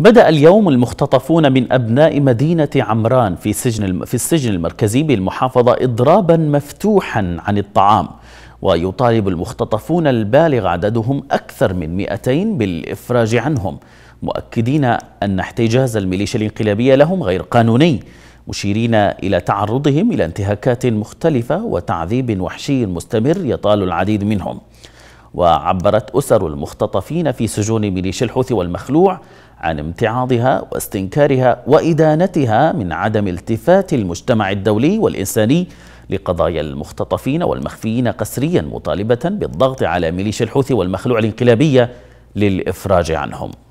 بدأ اليوم المختطفون من أبناء مدينة عمران في, سجن في السجن المركزي بالمحافظة إضرابا مفتوحا عن الطعام ويطالب المختطفون البالغ عددهم أكثر من 200 بالإفراج عنهم مؤكدين أن احتجاز الميليشيا الانقلابية لهم غير قانوني مشيرين إلى تعرضهم إلى انتهاكات مختلفة وتعذيب وحشي مستمر يطال العديد منهم وعبرت أسر المختطفين في سجون ميليشيا الحوثي والمخلوع عن امتعاضها واستنكارها وإدانتها من عدم التفات المجتمع الدولي والإنساني لقضايا المختطفين والمخفيين قسريا مطالبة بالضغط على ميليشيا الحوثي والمخلوع الانقلابية للإفراج عنهم